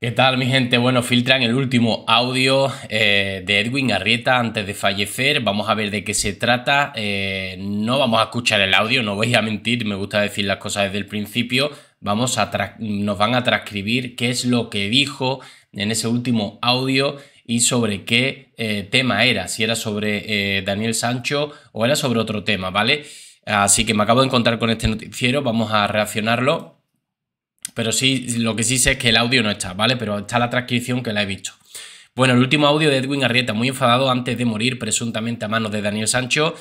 ¿Qué tal mi gente? Bueno, filtran el último audio eh, de Edwin Arrieta antes de fallecer. Vamos a ver de qué se trata. Eh, no vamos a escuchar el audio, no voy a mentir, me gusta decir las cosas desde el principio. Vamos a nos van a transcribir qué es lo que dijo en ese último audio y sobre qué eh, tema era, si era sobre Daniel Sancho o era sobre otro tema, ¿vale? Así que me acabo de encontrar con este noticiero, vamos a reaccionarlo pero sí, lo que sí sé es que el audio no está, ¿vale? Pero está la transcripción que la he visto. Bueno, el último audio de Edwin Arrieta, muy enfadado antes de morir presuntamente a manos de Daniel Sancho.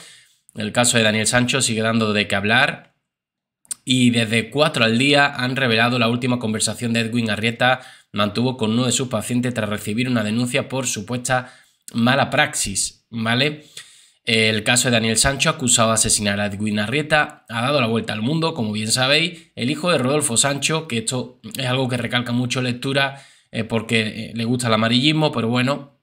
El caso de Daniel Sancho sigue dando de qué hablar. Y desde cuatro al día han revelado la última conversación de Edwin Arrieta mantuvo con uno de sus pacientes tras recibir una denuncia por supuesta mala praxis, ¿vale? El caso de Daniel Sancho, acusado de asesinar a Edwin Arrieta, ha dado la vuelta al mundo, como bien sabéis. El hijo de Rodolfo Sancho, que esto es algo que recalca mucho lectura eh, porque eh, le gusta el amarillismo, pero bueno,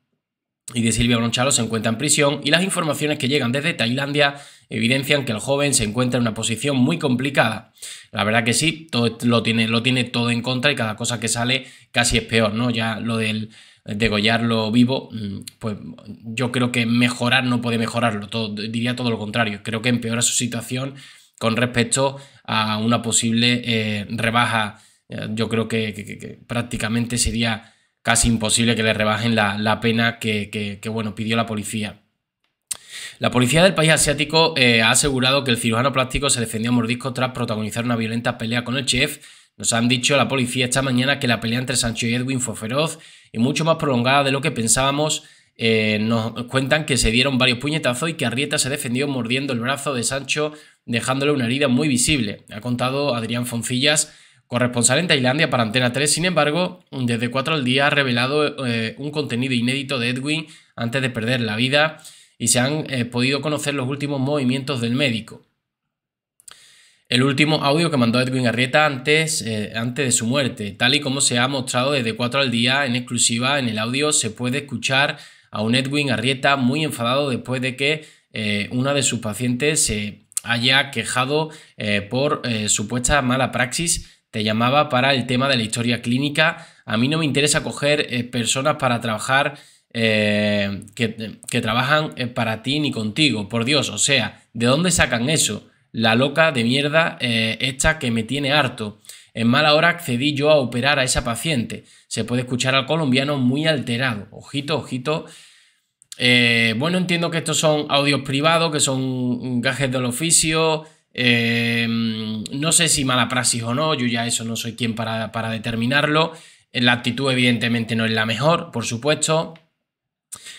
y de Silvia Bronchalo se encuentra en prisión y las informaciones que llegan desde Tailandia evidencian que el joven se encuentra en una posición muy complicada. La verdad que sí, todo lo tiene, lo tiene todo en contra y cada cosa que sale casi es peor, ¿no? Ya lo del degollarlo vivo, mm, pues yo creo que mejorar no puede mejorarlo, todo, diría todo lo contrario, creo que empeora su situación con respecto a una posible eh, rebaja, eh, yo creo que, prácticamente sería casi imposible que le rebajen la, pena que, bueno, pidió la policía. La policía del país asiático eh, ha asegurado que el cirujano plástico se defendió a mordisco tras protagonizar una violenta pelea con el chef nos han dicho la policía esta mañana que la pelea entre Sancho y Edwin fue feroz y mucho más prolongada de lo que pensábamos. Eh, nos cuentan que se dieron varios puñetazos y que Arrieta se defendió mordiendo el brazo de Sancho, dejándole una herida muy visible. Ha contado Adrián Foncillas, corresponsal en Tailandia para Antena 3. Sin embargo, desde 4 al día ha revelado eh, un contenido inédito de Edwin antes de perder la vida y se han eh, podido conocer los últimos movimientos del médico el último audio que mandó Edwin Arrieta antes, eh, antes de su muerte, tal y como se ha mostrado desde 4 al día en exclusiva en el audio, se puede escuchar a un Edwin Arrieta muy enfadado después de que eh, una de sus pacientes se haya quejado eh, por supuesta mala praxis. Te llamaba para el tema de la historia clínica. A mí no me interesa coger personas para trabajar que trabajan para ti ni contigo. Por Dios, o sea, ¿de dónde sacan eso? la loca de mierda eh, esta que me tiene harto. En mala hora accedí yo a operar a esa paciente. Se puede escuchar al colombiano muy alterado. Ojito, ojito. Eh, bueno, entiendo que estos son audios privados, que son gajes del oficio. Eh, no sé si mala praxis o no, yo ya eso no soy quien para, para determinarlo. La actitud evidentemente no es la mejor, por supuesto.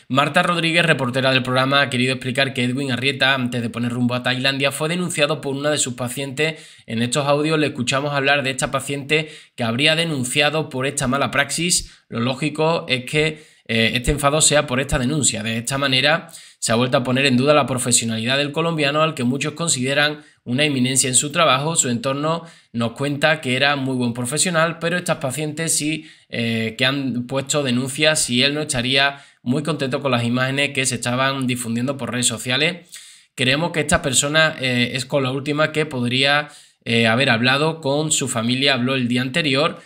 Marta Rodríguez, reportera del programa, ha querido explicar que Edwin Arrieta, antes de poner rumbo a Tailandia, fue denunciado por una de sus pacientes. En estos audios le escuchamos hablar de esta paciente que habría denunciado por esta mala praxis. Lo lógico es que eh, este enfado sea por esta denuncia. De esta manera se ha vuelto a poner en duda la profesionalidad del colombiano al que muchos consideran una eminencia en su trabajo. Su entorno nos cuenta que era muy buen profesional, pero estas pacientes sí eh, que han puesto denuncias y él no estaría muy contento con las imágenes que se estaban difundiendo por redes sociales. Creemos que esta persona eh, es con la última que podría eh, haber hablado con su familia, habló el día anterior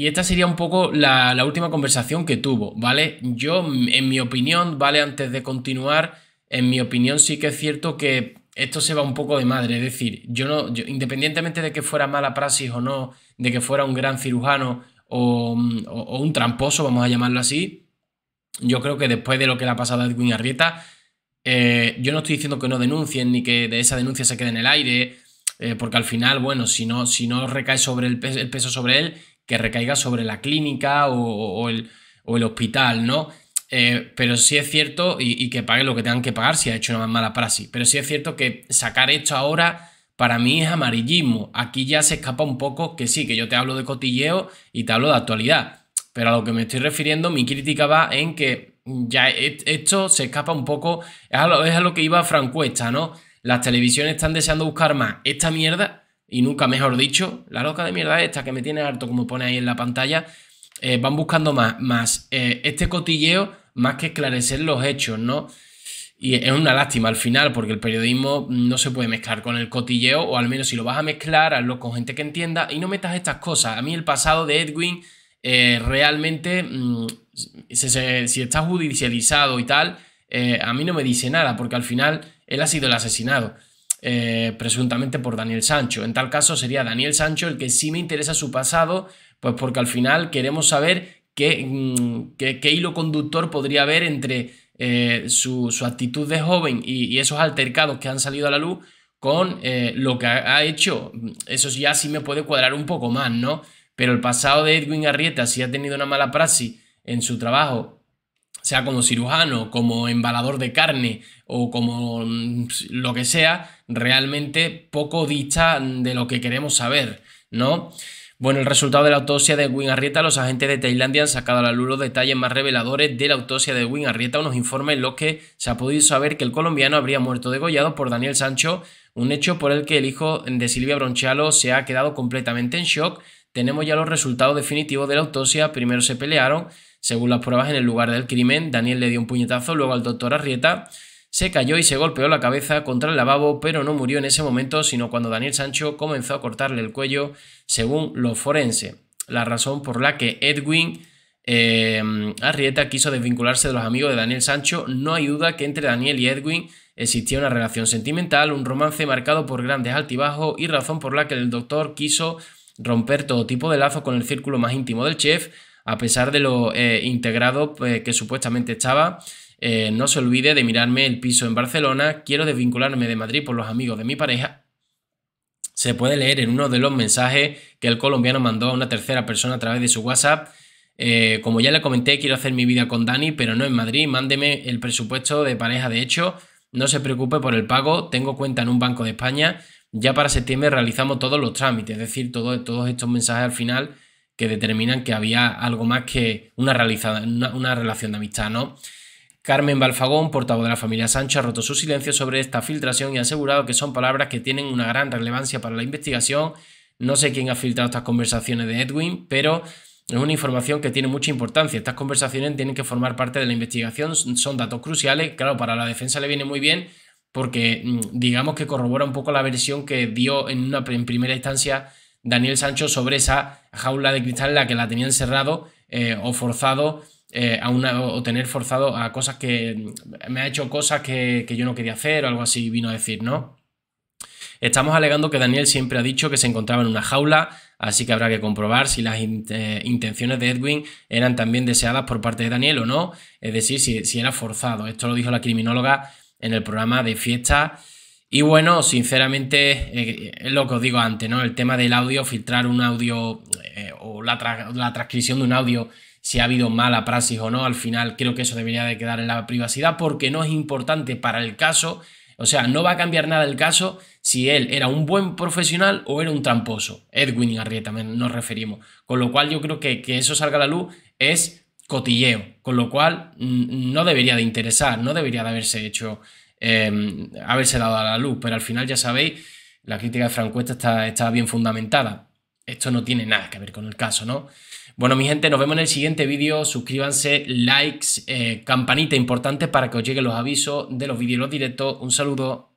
y esta sería un poco la, última conversación que tuvo, ¿vale? Yo, en mi opinión, ¿vale? Antes de continuar, en mi opinión sí que es cierto que esto se va un poco de madre. Es decir, yo no, independientemente de que fuera mala praxis o no, de que fuera un gran cirujano o, un tramposo, vamos a llamarlo así, yo creo que después de lo que le ha pasado a Edwin Arrieta, eh, yo no estoy diciendo que no denuncien ni que de esa denuncia se quede en el aire, eh, porque al final, bueno, si no, si no recae sobre el peso sobre él, que recaiga sobre la clínica o, el, hospital, ¿no? Eh, pero sí es cierto, y, que pague lo que tengan que pagar si ha hecho una mala praxis, pero sí es cierto que sacar esto ahora para mí es amarillismo. Aquí ya se escapa un poco que sí, que yo te hablo de cotilleo y te hablo de actualidad, pero a lo que me estoy refiriendo, mi crítica va en que ya e, esto se escapa un poco, es a lo, es a lo que iba Francuesta, ¿no? Las televisiones están deseando buscar más esta mierda y nunca mejor dicho, la loca de mierda esta que me tiene harto, como pone ahí en la pantalla, eh, van buscando más, más eh, este cotilleo más que esclarecer los hechos, ¿no? Y es una lástima al final, porque el periodismo no se puede mezclar con el cotilleo, o al menos si lo vas a mezclar, hazlo con gente que entienda y no metas estas cosas. A mí el pasado de Edwin eh, realmente, mm, si está judicializado y tal, a mí no me dice nada, porque al final él ha sido el asesinado. Eh, presuntamente por Daniel Sancho. En tal caso sería Daniel Sancho el que sí me interesa su pasado, pues porque al final queremos saber qué, mm, hilo conductor podría haber entre eh, su, actitud de joven y, esos altercados que han salido a la luz con eh, lo que ha, hecho. Eso ya sí me puede cuadrar un poco más, ¿no? Pero el pasado de Edwin Arrieta, si ha tenido una mala praxis en su trabajo sea como cirujano, como embalador de carne o como mm, lo que sea, realmente poco dicha de lo que queremos saber, ¿no? Bueno, el resultado de la autopsia de wing Arrieta, los agentes de Tailandia han sacado a la luz los detalles más reveladores de la autopsia de wing Arrieta, unos informes en los que se ha podido saber que el colombiano habría muerto degollado por Daniel Sancho, un hecho por el que el hijo de Silvia Bronchalo se ha quedado completamente en shock tenemos ya los resultados definitivos de la autopsia. Primero se pelearon, según las pruebas en el lugar del crimen, Daniel le dio un puñetazo, luego al doctor Arrieta. Se cayó y se golpeó la cabeza contra el lavabo, pero no murió en ese momento, sino cuando Daniel Sancho comenzó a cortarle el cuello, según los forenses. La razón por la que Edwin eh, Arrieta quiso desvincularse de los amigos de Daniel Sancho, no hay duda que entre Daniel y Edwin existía una relación sentimental, un romance marcado por grandes altibajos y razón por la que el doctor quiso romper todo tipo de lazo con el círculo más íntimo del chef, a pesar de lo eh, integrado pues, que supuestamente estaba. Eh, no se olvide de mirarme el piso en Barcelona, quiero desvincularme de Madrid por los amigos de mi pareja. Se puede leer en uno de los mensajes que el colombiano mandó a una tercera persona a través de su WhatsApp. Eh, como ya le comenté, quiero hacer mi vida con Dani, pero no en Madrid. Mándeme el presupuesto de pareja de hecho. No se preocupe por el pago, tengo cuenta en un banco de España ya para septiembre realizamos todos los trámites, es decir, todos estos mensajes al final que determinan que había algo más que una, realizada, una, una relación de amistad, ¿no? Carmen Balfagón, portavoz de la familia Sancho, ha roto su silencio sobre esta filtración y ha asegurado que son palabras que tienen una gran relevancia para la investigación. No sé quién ha filtrado estas conversaciones de Edwin, pero es una información que tiene mucha importancia. Estas conversaciones tienen que formar parte de la investigación, son datos cruciales. Claro, para la defensa le viene muy bien porque mm, digamos que corrobora un poco la versión que dio en, una, en primera instancia Daniel Sancho sobre esa jaula de cristal en la que la tenían encerrado eh, o forzado eh, a una, o tener forzado a cosas que mm, me ha hecho cosas que, yo no quería hacer o algo así vino a decir, ¿no? Estamos alegando que Daniel siempre ha dicho que se encontraba en una jaula, así que habrá que comprobar si las eh, intenciones de Edwin eran también deseadas por parte de Daniel o no, es decir, si, si era forzado. Esto lo dijo la criminóloga en el programa de fiesta. Y bueno, sinceramente, eh, es lo que os digo antes, ¿no? El tema del audio, filtrar un audio eh, o la, transcripción de un audio, si ha habido mala praxis o no, al final creo que eso debería de quedar en la privacidad porque no es importante para el caso. O sea, no va a cambiar nada el caso si él era un buen profesional o era un tramposo. Edwin y también nos referimos. Con lo cual yo creo que que eso salga a la luz es cotilleo, con lo cual mm, no debería de interesar, no debería de haberse hecho, em, haberse dado a la luz, pero al final ya sabéis, la crítica de Francuesta está, está bien fundamentada. Esto no tiene nada que ver con el caso, ¿no? Bueno, mi gente, nos vemos en el siguiente vídeo. Suscríbanse, likes, eh, campanita importante para que os lleguen los avisos de los vídeos, los directos. Un saludo.